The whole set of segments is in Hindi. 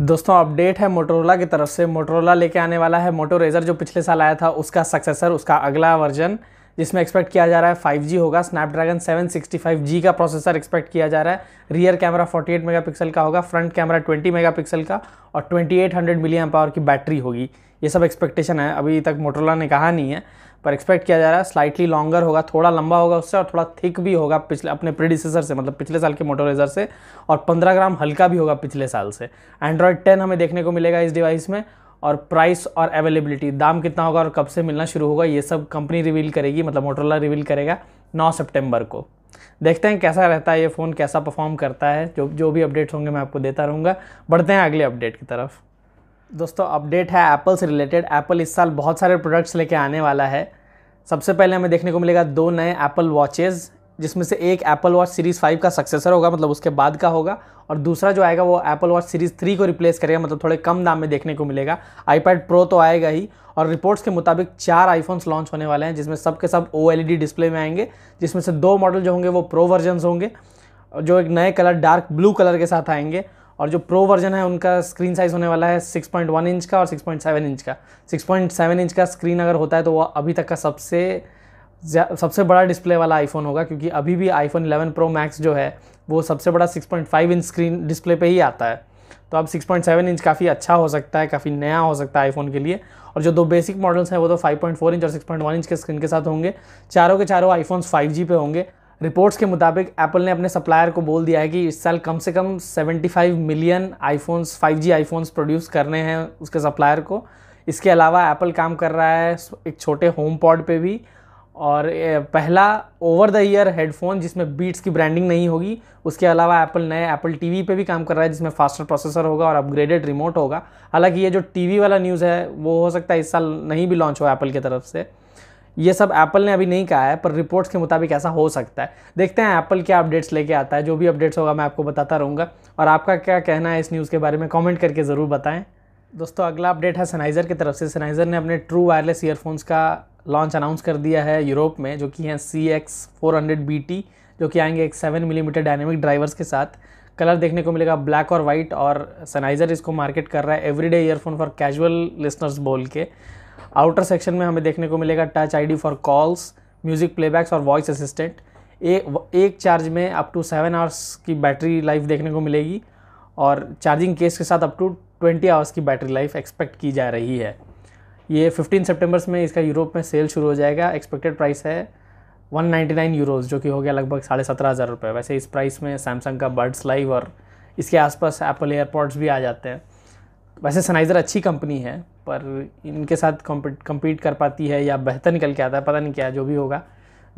दोस्तों अपडेट है मोटोरोला की तरफ से मोटोरोला लेके आने वाला है मोटो रेजर जो पिछले साल आया था उसका सक्सेसर उसका अगला वर्जन जिसमें एक्सपेक्ट किया जा रहा है फाइव जी होगा Snapdragon seven sixty five G का प्रोसेसर एक्सपेक्ट किया जा रहा है rear camera forty eight megapixel का होगा front camera twenty megapixel का और twenty eight milli million power की बैटरी होगी ये सब एक्सपेक्टेशन है अभी तक मोटरला ने कहा नहीं है पर एक्सपेक्ट किया जा रहा है स्लाइटली लॉन्गर होगा थोड़ा लंबा होगा उससे और थोड़ा थिक भी होगा पिछले अपने प्रीडिसेसर से मतलब पिछले साल के मोटोरेजर से और 15 ग्राम हल्का भी होगा पिछले साल से एंड्रॉयड 10 हमें देखने को मिलेगा इस डिवाइस में और प्राइस और अवेलेबिलिटी दाम कितना होगा और कब से मिलना शुरू होगा ये सब कंपनी रिवील करेगी मतलब मोटरोला रिवील करेगा 9 सितंबर को देखते हैं कैसा रहता है ये फ़ोन कैसा परफॉर्म करता है जो जो भी अपडेट्स होंगे मैं आपको देता रहूँगा बढ़ते हैं अगले अपडेट की तरफ दोस्तों अपडेट है एप्पल से रिलेटेड एप्पल इस साल बहुत सारे प्रोडक्ट्स लेके आने वाला है सबसे पहले हमें देखने को मिलेगा दो नए एप्पल वॉचेज़ जिसमें से एक एप्पल वॉच सीरीज़ फाइव का सक्सेसर होगा मतलब उसके बाद का होगा और दूसरा जो आएगा वो एप्पल वॉच सीरीज़ थ्री को रिप्लेस करेगा मतलब थोड़े कम दाम में देखने को मिलेगा आईपैड प्रो तो आएगा ही और रिपोर्ट्स के मुताबिक चार आईफोन्स लॉन्च होने वाले हैं जिसमें सब के सब ओ डिस्प्ले में आएंगे जिसमें से दो मॉडल जो होंगे वो प्रो वर्जनस होंगे जो एक नए कलर डार्क ब्लू कलर के साथ आएंगे और जो प्रो वर्जन है उनका स्क्रीन साइज़ होने वाला है 6.1 इंच का और 6.7 इंच का 6.7 इंच का स्क्रीन अगर होता है तो वह अभी तक का सबसे सबसे बड़ा डिस्प्ले वाला आईफोन होगा क्योंकि अभी भी आईफोन 11 प्रो मैक्स जो है वो सबसे बड़ा 6.5 इंच स्क्रीन डिस्प्ले पे ही आता है तो अब 6.7 इंच काफ़ी अच्छा हो सकता है काफ़ी नया हो सकता है आईफोन के लिए और जो दो बेसिक मॉडल्स हैं वो तो 5.4 इंच और 6.1 इंच के स्क्रीन के साथ होंगे चारों के चारों आईफोन फाइव पे होंगे रिपोर्ट्स के मुताबिक एप्पल ने अपने सप्लायर को बोल दिया है कि इस साल कम से कम सेवेंटी मिलियन आईफोन्स जी आईफोन्स प्रोड्यूस करने हैं उसके सप्लायर को इसके अलावा एप्पल काम कर रहा है एक छोटे होम पॉड पर भी और पहला ओवर द ईयर हेडफोन जिसमें बीट्स की ब्रांडिंग नहीं होगी उसके अलावा एप्पल नए एप्पल टीवी पे भी काम कर रहा है जिसमें फास्टर प्रोसेसर होगा और अपग्रेडेड रिमोट होगा हालांकि ये जो टीवी वाला न्यूज़ है वो हो सकता है इस साल नहीं भी लॉन्च हो एप्पल की तरफ से ये सब एप्पल ने अभी नहीं कहा है पर रिपोर्ट्स के मुताबिक ऐसा हो सकता है देखते हैं एप्पल क्या अपडेट्स लेके आता है जो भी अपडेट्स होगा मैं आपको बताता रहूँगा और आपका क्या कहना है इस न्यूज़ के बारे में कॉमेंट करके ज़रूर बताएँ दोस्तों अगला अपडेट है सनाइज़र की तरफ से सनाइज़र ने अपने ट्रू वायरलेस ईयरफोन्स का लॉन्च अनाउंस कर दिया है यूरोप में जो कि हैं C X four hundred B T जो कि आएंगे एक सेवन मिलीमीटर डायनेमिक ड्राइवर्स के साथ कलर देखने को मिलेगा ब्लैक और वाइट और सनाइज़र इसको मार्केट कर रहा है everyday earphone for casual listeners बोल के आउटर सेक्शन में हमें देखने को मिलेगा touch ID for calls music playbacks और वॉइस असिस्टेंट एक एक चार्ज में अप टू सेवन आवर्स की बैटरी लाइफ देखने को मिलेगी और चार्जिंग केस के साथ अप टू ट्वेंटी आवर्स की बैटरी लाइफ एक्सपेक्ट की जा रही है ये 15 सितंबर में इसका यूरोप में सेल शुरू हो जाएगा एक्सपेक्टेड प्राइस है 199 यूरोस जो कि हो गया लगभग साढ़े सत्रह हज़ार रुपये वैसे इस प्राइस में सैमसंग का बर्ड्स लाइव और इसके आसपास एप्पल एयरपॉड्स भी आ जाते हैं वैसे सनाइज़र अच्छी कंपनी है पर इनके साथ कम्पीट कर पाती है या बेहतर निकल के आता है पता नहीं क्या जो भी होगा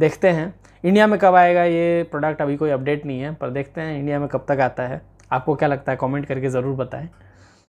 देखते हैं इंडिया में कब आएगा ये प्रोडक्ट अभी कोई अपडेट नहीं है पर देखते हैं इंडिया में कब तक आता है आपको क्या लगता है कमेंट करके ज़रूर बताएं